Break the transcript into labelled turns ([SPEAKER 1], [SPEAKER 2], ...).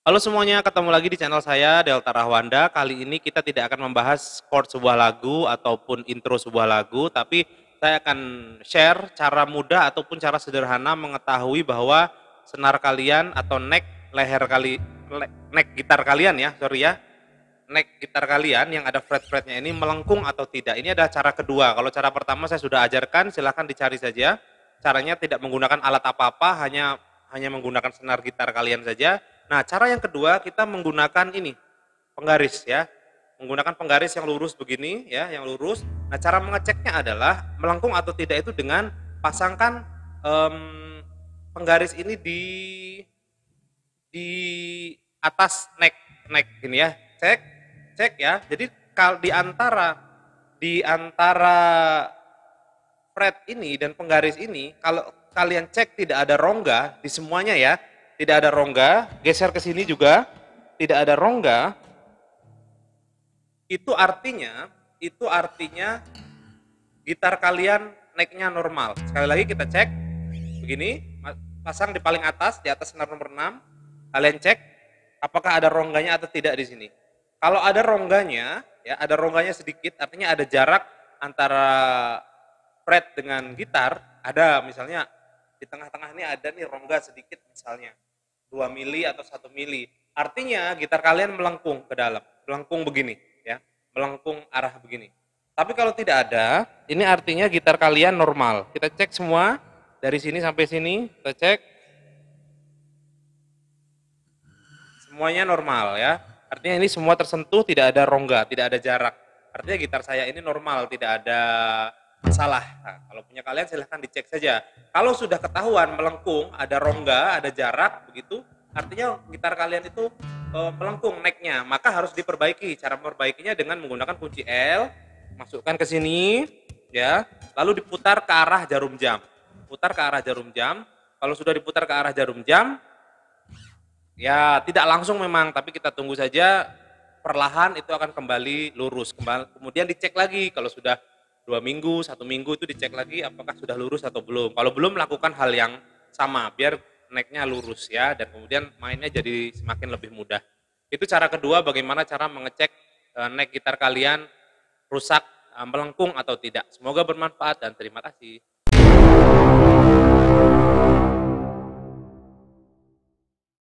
[SPEAKER 1] Halo semuanya, ketemu lagi di channel saya Delta Rahwanda. Kali ini kita tidak akan membahas chord sebuah lagu ataupun intro sebuah lagu, tapi saya akan share cara mudah ataupun cara sederhana mengetahui bahwa senar kalian atau neck leher kali le, neck gitar kalian ya, sorry ya. Neck gitar kalian yang ada fret-fretnya ini melengkung atau tidak. Ini adalah cara kedua. Kalau cara pertama saya sudah ajarkan, silahkan dicari saja. Caranya tidak menggunakan alat apa-apa, hanya hanya menggunakan senar gitar kalian saja Nah, cara yang kedua kita menggunakan ini, penggaris ya. Menggunakan penggaris yang lurus begini ya, yang lurus. Nah, cara mengeceknya adalah melengkung atau tidak itu dengan pasangkan um, penggaris ini di di atas neck neck gini ya. Cek, cek ya. Jadi kalau di antara di antara fret ini dan penggaris ini kalau kalian cek tidak ada rongga di semuanya ya tidak ada rongga, geser ke sini juga, tidak ada rongga, itu artinya, itu artinya gitar kalian naiknya normal. Sekali lagi kita cek, begini, pasang di paling atas, di atas senar nomor 6, kalian cek apakah ada rongganya atau tidak di sini. Kalau ada rongganya, ya ada rongganya sedikit, artinya ada jarak antara fret dengan gitar, ada misalnya di tengah-tengah ini ada nih rongga sedikit misalnya. 2 mili atau 1 mili. Artinya gitar kalian melengkung ke dalam, melengkung begini ya, melengkung arah begini. Tapi kalau tidak ada, ini artinya gitar kalian normal. Kita cek semua dari sini sampai sini, kita cek. Semuanya normal ya. Artinya ini semua tersentuh, tidak ada rongga, tidak ada jarak. Artinya gitar saya ini normal, tidak ada Hmm. salah. Nah, kalau punya kalian silahkan dicek saja. Kalau sudah ketahuan melengkung, ada rongga, ada jarak, begitu, artinya gitar kalian itu e, melengkung necknya, maka harus diperbaiki. Cara memperbaikinya dengan menggunakan kunci L, masukkan ke sini, ya, lalu diputar ke arah jarum jam. Putar ke arah jarum jam. Kalau sudah diputar ke arah jarum jam, ya tidak langsung memang, tapi kita tunggu saja perlahan itu akan kembali lurus. Kembali, kemudian dicek lagi kalau sudah dua minggu, satu minggu itu dicek lagi apakah sudah lurus atau belum. Kalau belum lakukan hal yang sama biar naiknya lurus ya dan kemudian mainnya jadi semakin lebih mudah. Itu cara kedua bagaimana cara mengecek eh, neck gitar kalian rusak eh, melengkung atau tidak. Semoga bermanfaat dan terima kasih.